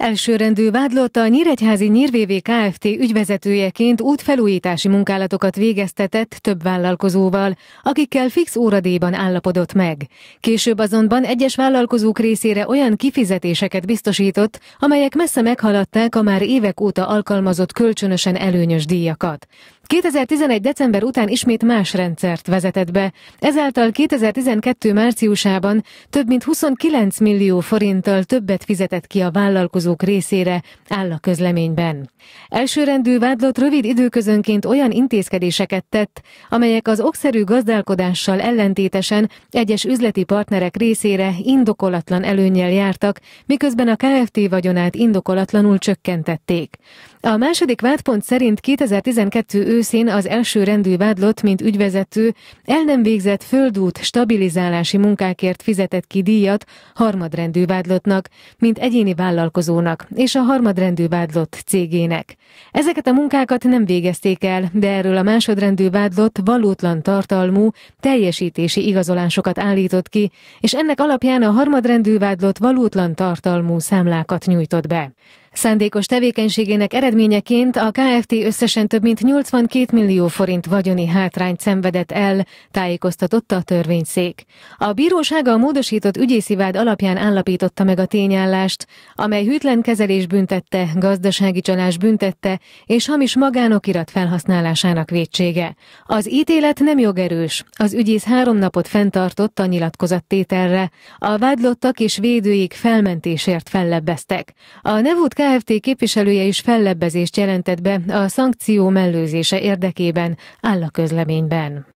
Elsőrendű vádlott a Nyíregyházi Nyírvévé Kft. ügyvezetőjeként útfelújítási munkálatokat végeztetett több vállalkozóval, akikkel fix óradéban állapodott meg. Később azonban egyes vállalkozók részére olyan kifizetéseket biztosított, amelyek messze meghaladták a már évek óta alkalmazott kölcsönösen előnyös díjakat. 2011. december után ismét más rendszert vezetett be, ezáltal 2012. márciusában több mint 29 millió forinttal többet fizetett ki a vállalkozók részére, áll a közleményben. Elsőrendű vádlott rövid időközönként olyan intézkedéseket tett, amelyek az okszerű gazdálkodással ellentétesen egyes üzleti partnerek részére indokolatlan előnyel jártak, miközben a KFT vagyonát indokolatlanul csökkentették. A második vádpont szerint 2012 őszén az első rendű vádlott, mint ügyvezető, el nem végzett földút stabilizálási munkákért fizetett ki díjat harmadrendű vádlottnak, mint egyéni vállalkozónak és a harmadrendű vádlott cégének. Ezeket a munkákat nem végezték el, de erről a másodrendű vádlott valótlan tartalmú teljesítési igazolásokat állított ki, és ennek alapján a harmadrendű vádlott valótlan tartalmú számlákat nyújtott be. Szándékos tevékenységének eredményeként a KFT összesen több mint 82 millió forint vagyoni hátrányt szenvedett el, tájékoztatotta a törvényszék. A bírósága a módosított vád alapján állapította meg a tényállást, amely hűtlen kezelés büntette, gazdasági csalás büntette és hamis magánokirat felhasználásának vétsége. Az ítélet nem jogerős, az ügyész három napot fenntartott a nyilatkozattételre, a vádlottak és védőik felmentésért fellebbeztek. A nevút KFT képviselője is fellebbezést jelentett be a szankció mellőzése érdekében áll a közleményben.